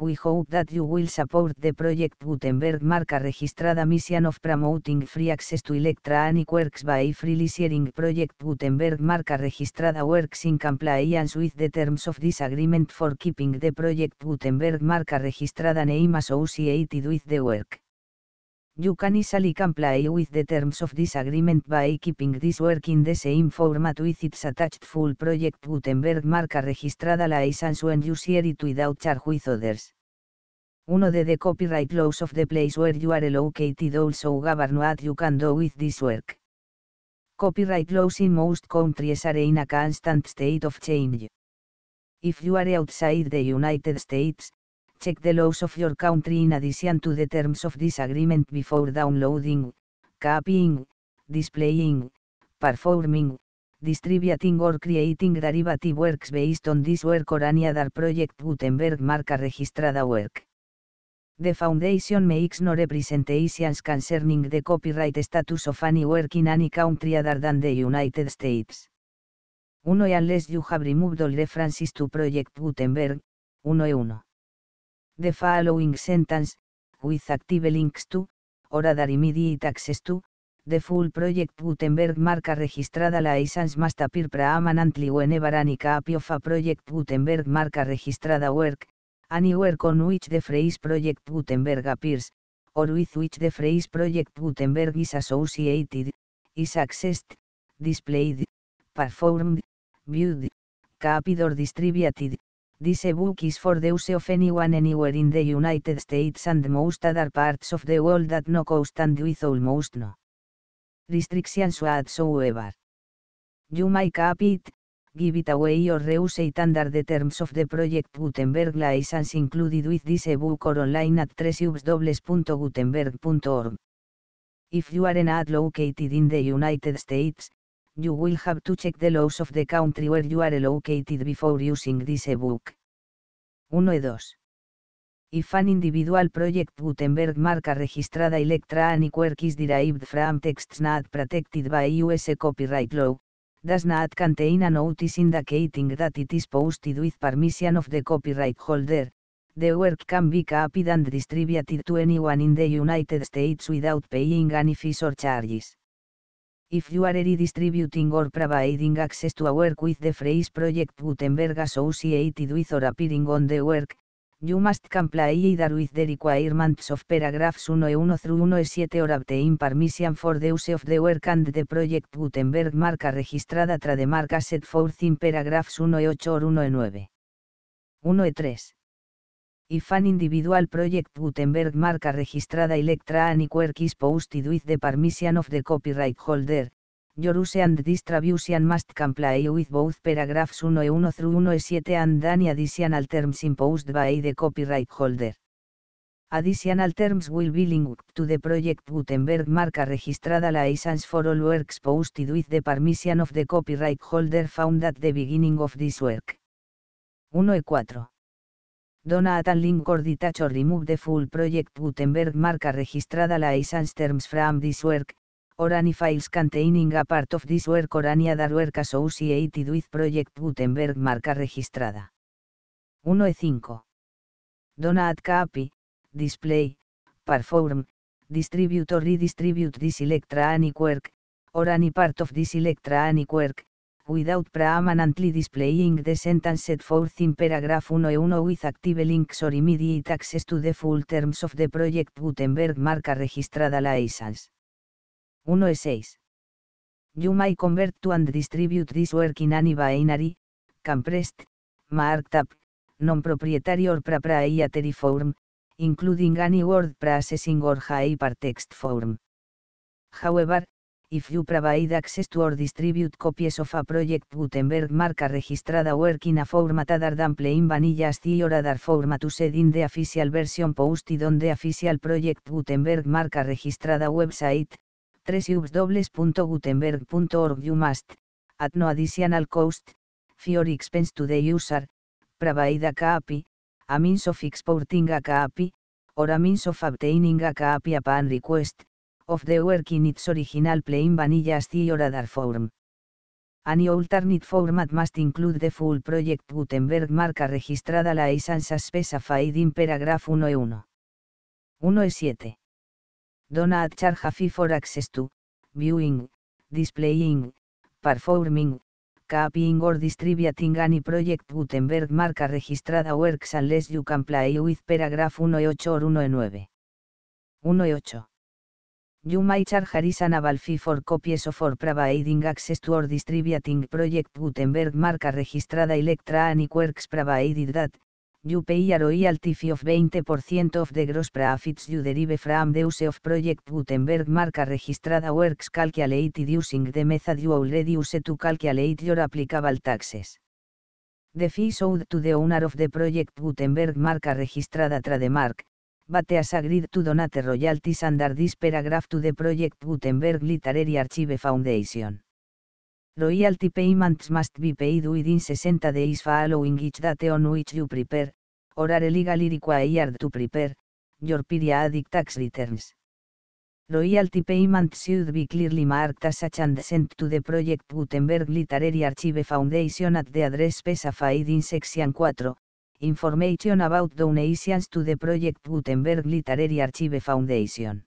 we hope that you will support the Project Gutenberg marca registrada mission of promoting free access to electronic works by freely sharing Project Gutenberg marca registrada works in compliance with the terms of this agreement for keeping the Project Gutenberg marca registrada name associated with the work. You can easily comply with the terms of this agreement by keeping this work in the same format with its attached full project Gutenberg marca registrada license when you share it without charge with others. 1 de the copyright laws of the place where you are located also govern what you can do with this work. Copyright laws in most countries are in a constant state of change. If you are outside the United States, check the laws of your country in addition to the terms of this agreement before downloading, copying, displaying, performing, distributing or creating derivative works based on this work or any other project Gutenberg marca registrada work. The Foundation makes no representations concerning the copyright status of any work in any country other than the United States. 1. Unless you have removed all references to Project Gutenberg, 1 e 1. the following sentence, with active links to, or other immediate access to, the full project Gutenberg marca registrada license must appear permanently whenever any copy of a project Gutenberg marca registrada work, any work on which the phrase project Gutenberg appears, or with which the phrase project Gutenberg is associated, is accessed, displayed, performed, viewed, copied or distributed, this book is for the use of anyone anywhere in the United States and most other parts of the world that no cost and with almost no restrictions whatsoever. You may copy it, give it away or reuse it under the terms of the Project Gutenberg license included with this ebook or online at www.gutenberg.org. If you are not located in the United States, you will have to check the laws of the country where you are located before using this ebook. 1 e 2. If an individual project Gutenberg marca registrada electronic work is derived from texts not protected by US copyright law, does not contain a notice indicating that it is posted with permission of the copyright holder, the work can be copied and distributed to anyone in the United States without paying any fees or charges. If you are redistributing or providing access to a work with the phrase Project Gutenberg associated with or appearing on the work, you must comply either with the requirements of paragraphs 1E1 through 1E7 or obtain permission for the use of the work and the project Gutenberg marca registrada trademark set forth in paragraphs 1E8 or 1E9. 1E3 y fan individual project Gutenberg marca registrada Electra work is posted with the permission of the copyright holder, your and distribution must comply with both paragraphs 1E1 through 1E7 and any additional terms imposed by the copyright holder. Additional terms will be linked to the project Gutenberg marca registrada license for all works posted with the permission of the copyright holder found at the beginning of this work. 1 e 4 link or detach or remove the full project Gutenberg marca registrada la terms from this work, or any files containing a part of this work or any other work associated with project Gutenberg marca registrada. e 1 1.5. Donat copy, display, perform, distribute or redistribute this electronic work, or any part of this electronic work, without preamanantly displaying the sentence set forth in paragraph 1 e with active links or immediate access to the full terms of the project Gutenberg marca registrada la license. E 6. You may convert to and distribute this work in any binary, compressed, marked up, non-proprietary or proprietary form, including any word processing or hypertext form. However, if you provide access to or distribute copies of a project Gutenberg marca registrada working in a format other than plain vanilla STI or other format set in the official version posted on the official project Gutenberg marca registrada website, www.gutenberg.org you must, at no additional cost, for expense to the user, provide a API, a means of exporting a API, or a means of obtaining a API upon request, of the work in its original plain vanilla as the oradar form. Any alternate format must include the full project Gutenberg marca registrada la license specified in paragraph 1E1. 1E7. Dona at charge for access to, viewing, displaying, performing, copying or distributing any project Gutenberg marca registrada works unless you can play with paragraph 1E8 or 1E9. 1E8. You may charge fee for copies of for providing access to or distributing project Gutenberg marca registrada Electra and Works provided that, you pay a royalty fee of 20% of the gross profits you derive from the use of project Gutenberg marca registrada works calculated using the method you already use to calculate your applicable taxes. The fee is owed to the owner of the project Gutenberg marca registrada trademark, but a agreed to donate royalty under this paragraph to the Project Gutenberg Literary Archive Foundation. Royalty payments must be paid within 60 days following each date on which you prepare, or are legally required to prepare, your periodic tax returns. Royalty payments should be clearly marked as such and sent to the Project Gutenberg Literary Archive Foundation at the address specified in section 4, Information about donations to the Project Gutenberg Literary Archive Foundation.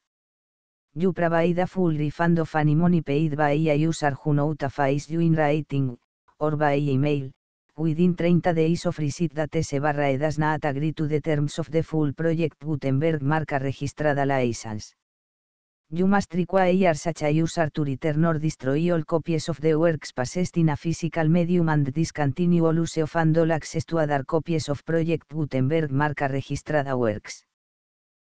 You provide a full refund of any money paid by a user who notifies you in writing, or by email, within 30 days of receipt that se barra edas not agree to the terms of the full Project Gutenberg marca registrada license. you must require such a user to return or destroy all copies of the works possessed in a physical medium and discontinue all use of and all access to other copies of Project Gutenberg marca registrada works.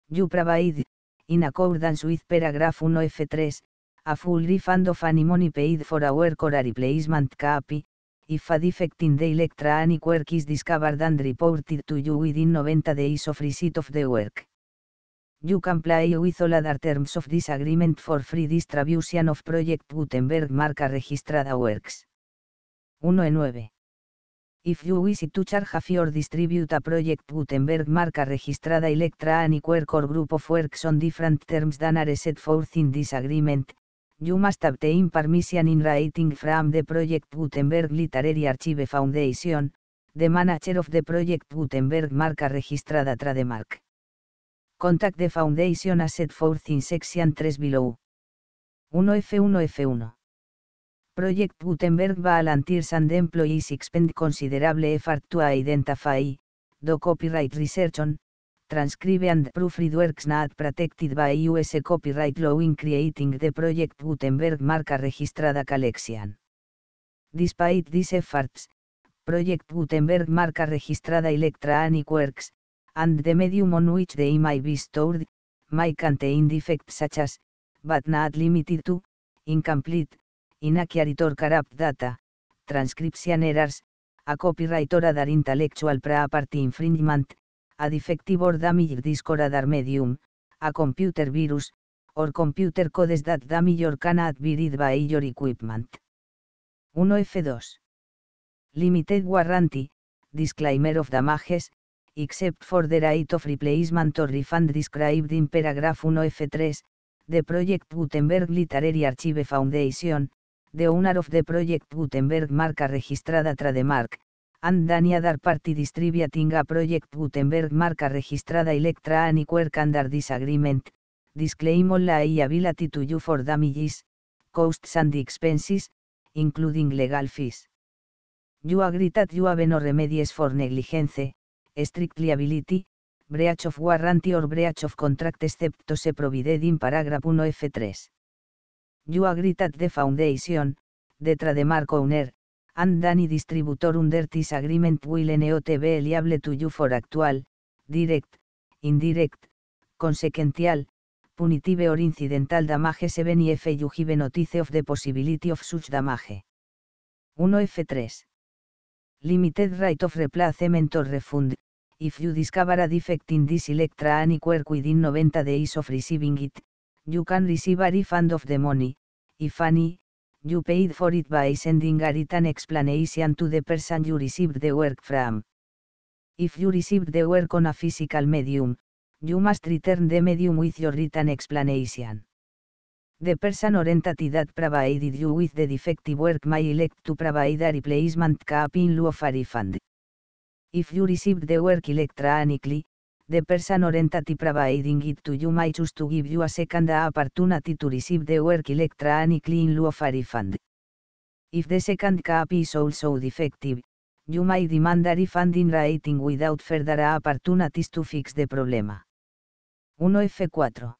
You provide, in accordance with paragraph 1f3, a full refund of any money paid for a work or a replacement copy, if a defect in the electronic work is discovered and reported to you within 90 days of receipt of the work. you can play with all other terms of this agreement for free distribution of Project Gutenberg marca registrada works. 1 9. If you wish to charge a fee distribute a Project Gutenberg marca registrada Electra and Quark or group of works on different terms than are set forth in this agreement, you must obtain permission in writing from the Project Gutenberg Literary Archive Foundation, the manager of the Project Gutenberg marca registrada trademark. Contact the foundation asset Force in section 3 below. 1F1F1. Project Gutenberg va Volunteers and Employees expend considerable effort to identify, do copyright research on, transcribe and proofread works not protected by US copyright law in creating the Project Gutenberg marca registrada Calexian. Despite these efforts, Project Gutenberg marca registrada Electra Works, and the medium on which they may be stored, may contain defects such as, but not limited to, incomplete, inaccurate or corrupt data, transcription errors, a copyright or other intellectual property infringement, a defective or damaged disk or other medium, a computer virus, or computer codes that damage or cannot be read by your equipment. 1F2. Limited warranty, disclaimer of damages, except for the right of replacement or refund described in paragraph 1f3, the Project Gutenberg Literary Archive Foundation, the owner of the Project Gutenberg marca registrada trademark, and Dania dar party distributing a Project Gutenberg marca registrada Electra and can under disagreement. agreement, disclaim all liability to you for damages, costs and expenses, including legal fees. You agree that you have no remedies for negligence, Strict liability, breach of warranty or breach of contract excepto se provided in paragraph 1f3. You agree that the foundation, de Marco owner, and any distributor under this agreement will not be liable to you for actual, direct, indirect, consequential, punitive or incidental damage even if you give notice of the possibility of such damage. 1f3. limited right of replacement or refund, if you discover a defect in this electronic work within 90 days of receiving it, you can receive a refund of the money, if any, you paid for it by sending a written explanation to the person you received the work from. If you received the work on a physical medium, you must return the medium with your written explanation. The person oriented that provided you with the defective work may elect to provide a replacement cap in lieu of a refund. If you received the work electronically, the person oriented providing it to you may choose to give you a second opportunity to receive the work electronically in lieu of a refund. If the second cap is also defective, you may demand a refund in writing without further opportunities to fix the problema. 1F4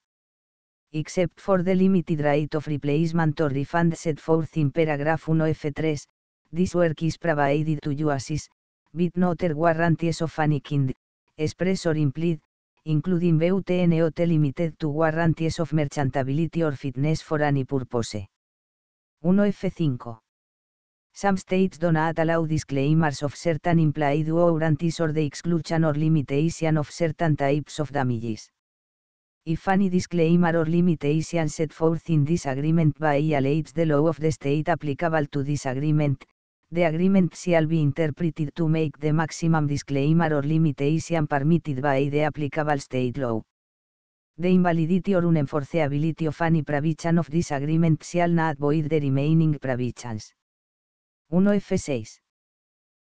except for the limited right of replacement or refund set forth in paragraph 1f3, this work is provided to you as is, but not warranties of any kind, express or implied, including B.U.T.N.O.T. E limited to warranties of merchantability or fitness for any purpose. 1f5. Some states do not allow disclaimers of certain implied warranties or the exclusion or limitation of certain types of damages. If any disclaimer or limitation set forth in this agreement by violates the law of the state applicable to this agreement, the agreement shall be interpreted to make the maximum disclaimer or limitation permitted by the applicable state law. The invalidity or unenforceability of any provision of this agreement shall not void the remaining provisions. 1F6.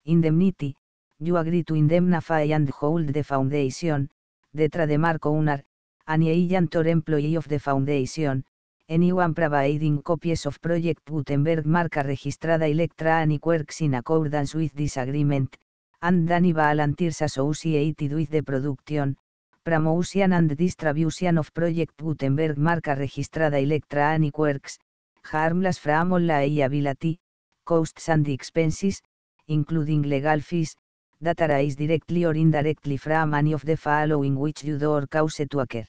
Indemnity, you agree to indemnify and hold the foundation, de marco unar, Anieillan Tor employee of the foundation, anyone providing copies of Project Gutenberg marca registrada Electra and in accordance with this agreement, and Danny Valantirs associated with the production, promotion and distribution of Project Gutenberg marca registrada Electra and works, harmless from all liability, costs and expenses, including legal fees, that arise directly or indirectly from any of the following which you do or cause to occur.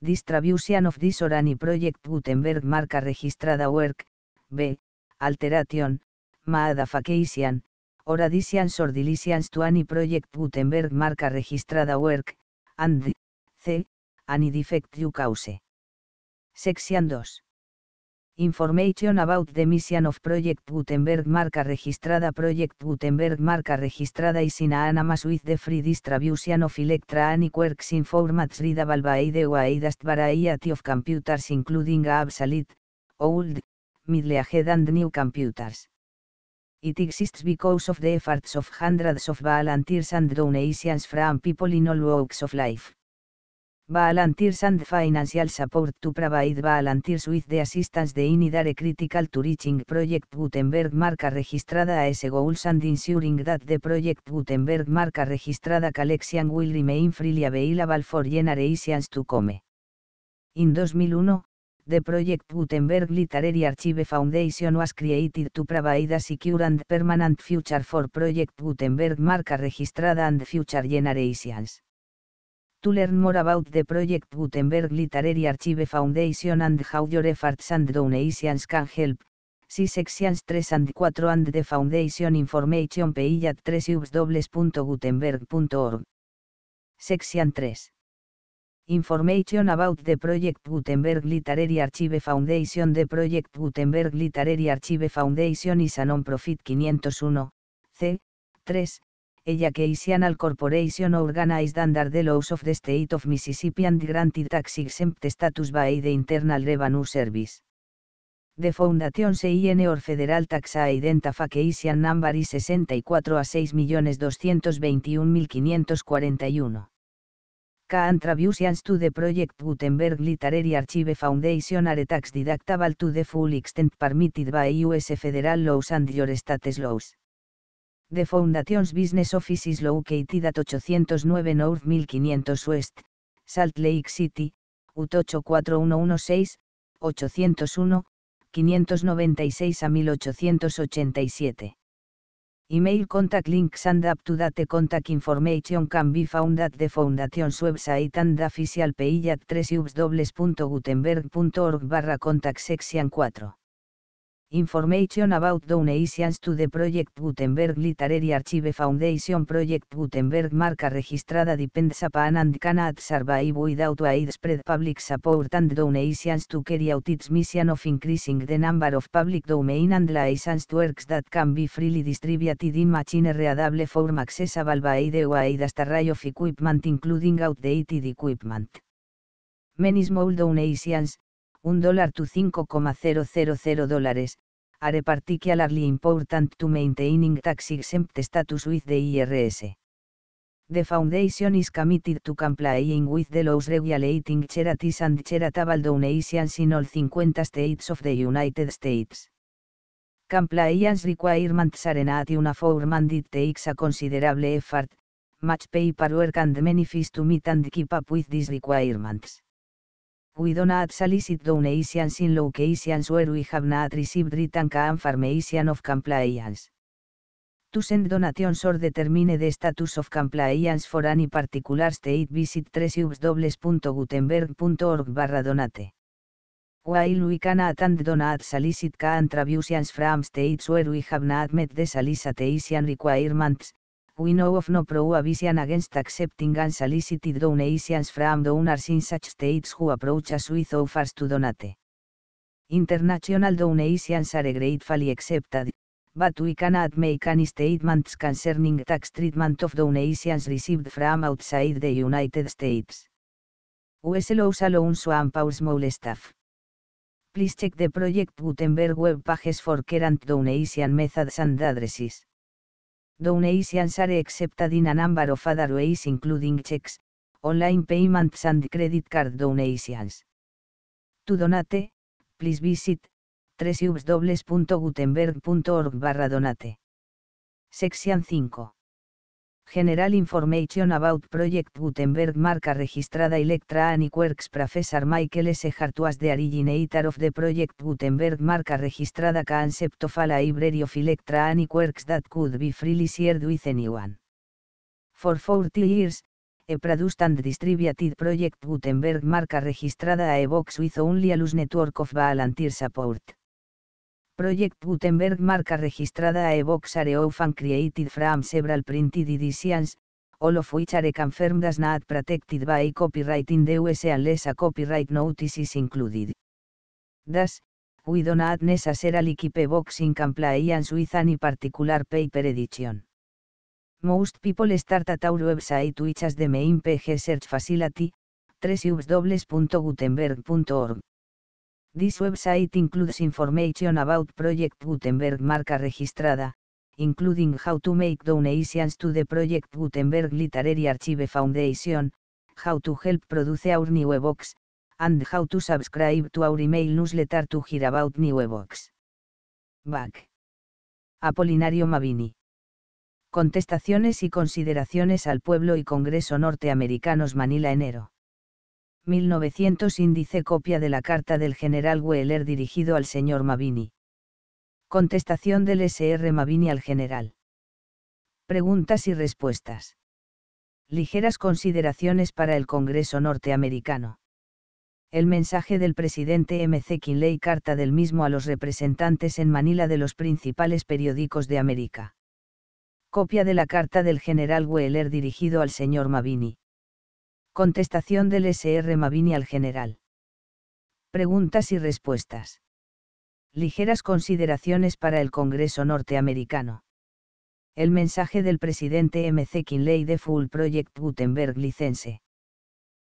Distribution of this any Project Gutenberg marca registrada work, B, alteration, maadafacation, Oradicians or sordilisian to any project Gutenberg marca registrada work, and, C, any defect you cause. Sección 2. Information about the mission of Project Gutenberg marca registrada Project Gutenberg marca registrada y sin anamas with the free distribution of Electra and Quirks in formats readable by the widest variety of computers including obsolete, old, middle-aged and new computers. It exists because of the efforts of hundreds of volunteers and donations from people in all walks of life. Volunteers sand financial support to provide volunteers with the assistance de INIDARE critical to reaching Project Gutenberg marca registrada as goals and ensuring that the Project Gutenberg marca registrada collection will remain freely available for generations to come. In 2001, the Project Gutenberg Literary Archive Foundation was created to provide a secure and permanent future for Project Gutenberg marca registrada and future generations to learn more about the project Gutenberg Literary Archive Foundation and how your efforts and donations can help. See sections 3 and 4 and the foundation information page at www.gutenberg.org. Section 3. Information about the Project Gutenberg Literary Archive Foundation The Project Gutenberg Literary Archive Foundation is a non-profit 501, c. 3, ella que al Corporation organized under the laws of the state of Mississippi and granted tax exempt status by the Internal Revenue Service. The Foundation CIN or Federal Tax Identification Number is 64 a 6.221.541. Contributions to the Project Gutenberg Literary Archive Foundation are tax deductible to the full extent permitted by US federal laws and your state's laws. The Foundation's Business offices is located at 809 North 1500 West, Salt Lake City, UT 84116, 801, 596 a 1887. Email contact links and up-to-date contact information can be found at the Foundation's website and official page at www.gutenberg.org barra contact section 4. Information about donations to the Project Gutenberg Literary Archive Foundation Project Gutenberg marca registrada depends upon and cannot survive without widespread public support and donations to carry out its mission of increasing the number of public domain and licensed works that can be freely distributed in machine-readable form accessible by the wide array of equipment including outdated equipment. Many small donations, un dólar to 5,000 dólares, are particularly important to maintaining tax exempt status with the IRS. The foundation is committed to complying with the laws regulating charities and charitable donations in all 50 states of the United States. Compliance requirements are not a form and it takes a considerable effort, much paperwork and many fees to meet and keep up with these requirements we don't have solicit donations in locations where we have not received written confirmation of compliance. To send donations or determine the status of compliance for any particular state visit www.gutenberg.org barra donate. While we and attend donate solicit contributions from states where we have not met the solicitation requirements, we know of no prohibition against accepting unsolicited donations from donors in such states who approach us with offers to donate. International donations are gratefully accepted, but we cannot make any statements concerning tax treatment of donations received from outside the United States. US laws allow some per small staff. Please check the Project Gutenberg web pages for current donation methods and addresses. donations are accepted in a number of other ways including checks, online payments and credit card donations. To donate, please visit www.gutenberg.org barra donate. Sección 5. General Information about Project Gutenberg marca registrada Electra Works Professor Michael S. Hart was the originator of the Project Gutenberg marca registrada concept of a library of Electra that could be freely shared with anyone. For 40 years, a produced and distributed Project Gutenberg marca registrada a Evox with only a loose network of volunteer support. Project Gutenberg marca registrada a evox are often created from several printed editions, all of which are confirmed as not protected by copyright in the US unless a copyright notice is included. Thus, we do not necessarily keep a in compliance with any particular paper edition. Most people start at our website which has the main pg search facility, www.gutenberg.org. This website includes information about Project Gutenberg marca registrada, including how to make donations to the Project Gutenberg Literary Archive Foundation, how to help produce our new box, and how to subscribe to our email newsletter to hear about new ebooks. Back. Apolinario Mavini. Contestaciones y consideraciones al pueblo y Congreso norteamericanos Manila enero. 1900 índice copia de la carta del general Wheeler dirigido al señor Mavini. Contestación del SR Mavini al general. Preguntas y respuestas. Ligeras consideraciones para el Congreso norteamericano. El mensaje del presidente MC Kinley carta del mismo a los representantes en Manila de los principales periódicos de América. Copia de la carta del general Wheeler dirigido al señor Mavini Contestación del SR Mavini al general. Preguntas y respuestas. Ligeras consideraciones para el Congreso norteamericano. El mensaje del presidente MC Kinley de Full Project Gutenberg License.